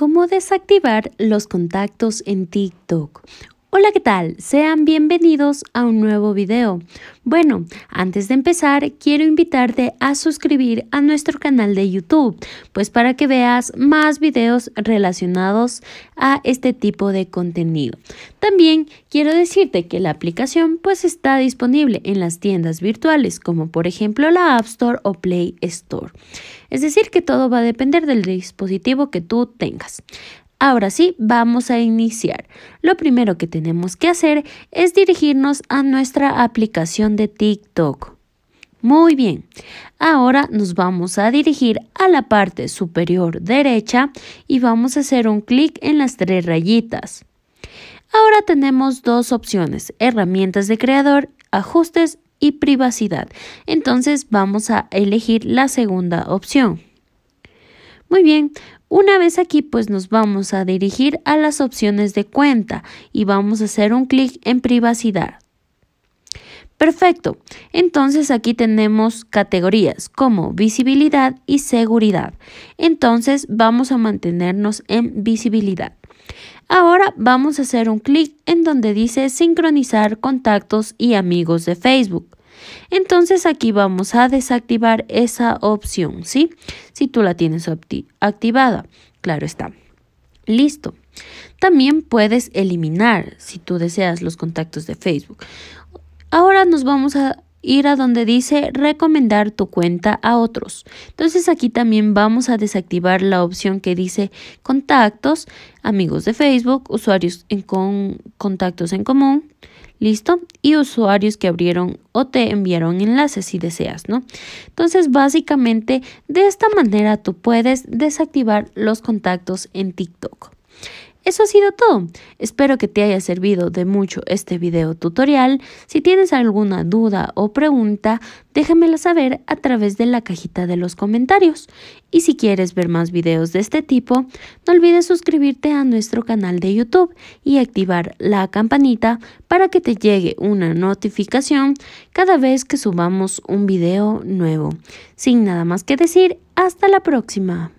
cómo desactivar los contactos en TikTok. Hola, ¿qué tal? Sean bienvenidos a un nuevo video. Bueno, antes de empezar, quiero invitarte a suscribir a nuestro canal de YouTube, pues para que veas más videos relacionados a este tipo de contenido. También quiero decirte que la aplicación pues está disponible en las tiendas virtuales, como por ejemplo la App Store o Play Store. Es decir, que todo va a depender del dispositivo que tú tengas. Ahora sí, vamos a iniciar. Lo primero que tenemos que hacer es dirigirnos a nuestra aplicación de TikTok. Muy bien, ahora nos vamos a dirigir a la parte superior derecha y vamos a hacer un clic en las tres rayitas. Ahora tenemos dos opciones, herramientas de creador, ajustes y privacidad. Entonces vamos a elegir la segunda opción. Muy bien, una vez aquí pues nos vamos a dirigir a las opciones de cuenta y vamos a hacer un clic en privacidad. Perfecto, entonces aquí tenemos categorías como visibilidad y seguridad. Entonces vamos a mantenernos en visibilidad. Ahora vamos a hacer un clic en donde dice sincronizar contactos y amigos de Facebook. Entonces aquí vamos a desactivar esa opción, ¿sí? Si tú la tienes activada, claro está. Listo. También puedes eliminar si tú deseas los contactos de Facebook. Ahora nos vamos a ir a donde dice recomendar tu cuenta a otros. Entonces aquí también vamos a desactivar la opción que dice contactos, amigos de Facebook, usuarios en con contactos en común, listo, y usuarios que abrieron o te enviaron enlaces si deseas, ¿no? Entonces básicamente de esta manera tú puedes desactivar los contactos en TikTok. Eso ha sido todo. Espero que te haya servido de mucho este video tutorial. Si tienes alguna duda o pregunta, déjamela saber a través de la cajita de los comentarios. Y si quieres ver más videos de este tipo, no olvides suscribirte a nuestro canal de YouTube y activar la campanita para que te llegue una notificación cada vez que subamos un video nuevo. Sin nada más que decir, hasta la próxima.